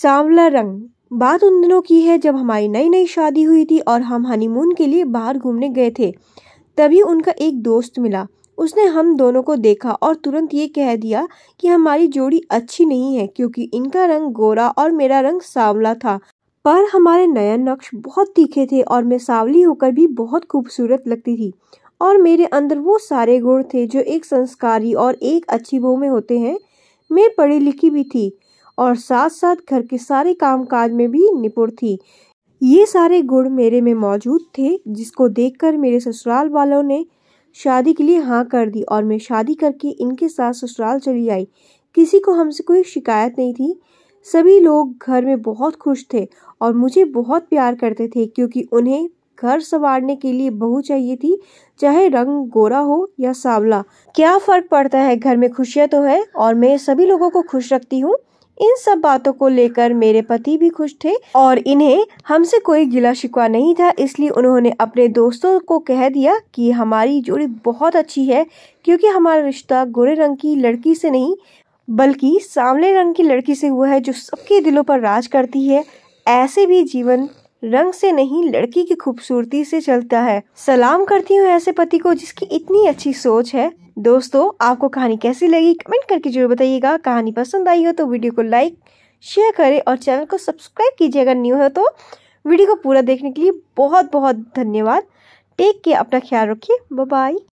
सांवला रंग बात उन दिनों की है जब हमारी नई नई शादी हुई थी और हम हनीमून के लिए बाहर घूमने गए थे तभी उनका एक दोस्त मिला उसने हम दोनों को देखा और तुरंत ये कह दिया कि हमारी जोड़ी अच्छी नहीं है क्योंकि इनका रंग गोरा और मेरा रंग सांवला था पर हमारे नया नक्श बहुत तीखे थे और मैं सांवली होकर भी बहुत खूबसूरत लगती थी और मेरे अंदर वो सारे गुण थे जो एक संस्कारी और एक अच्छी बहू में होते हैं मैं पढ़ी लिखी भी थी और साथ साथ घर के सारे कामकाज में भी निपुण थी ये सारे गुण मेरे में मौजूद थे जिसको देखकर मेरे ससुराल वालों ने शादी के लिए हाँ कर दी और मैं शादी करके इनके साथ ससुराल चली आई किसी को हमसे कोई शिकायत नहीं थी सभी लोग घर में बहुत खुश थे और मुझे बहुत प्यार करते थे क्योंकि उन्हें घर संवारने के लिए बहू चाहिए थी चाहे रंग गोरा हो या सांवला क्या फर्क पड़ता है घर में खुशियाँ तो है और मैं सभी लोगों को खुश रखती हूँ इन सब बातों को लेकर मेरे पति भी खुश थे और इन्हें हमसे कोई गिला शिकवा नहीं था इसलिए उन्होंने अपने दोस्तों को कह दिया कि हमारी जोड़ी बहुत अच्छी है क्योंकि हमारा रिश्ता गोरे रंग की लड़की से नहीं बल्कि सांवले रंग की लड़की से हुआ है जो सबके दिलों पर राज करती है ऐसे भी जीवन रंग से नहीं लड़की की खूबसूरती से चलता है सलाम करती हूँ ऐसे पति को जिसकी इतनी अच्छी सोच है दोस्तों आपको कहानी कैसी लगी कमेंट करके जरूर बताइएगा कहानी पसंद आई हो तो वीडियो को लाइक शेयर करें और चैनल को सब्सक्राइब कीजिए अगर न्यू हो तो वीडियो को पूरा देखने के लिए बहुत बहुत धन्यवाद टेक केयर अपना ख्याल रखिए बाय